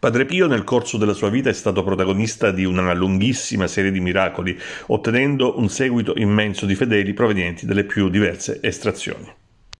Padre Pio nel corso della sua vita è stato protagonista di una lunghissima serie di miracoli, ottenendo un seguito immenso di fedeli provenienti dalle più diverse estrazioni.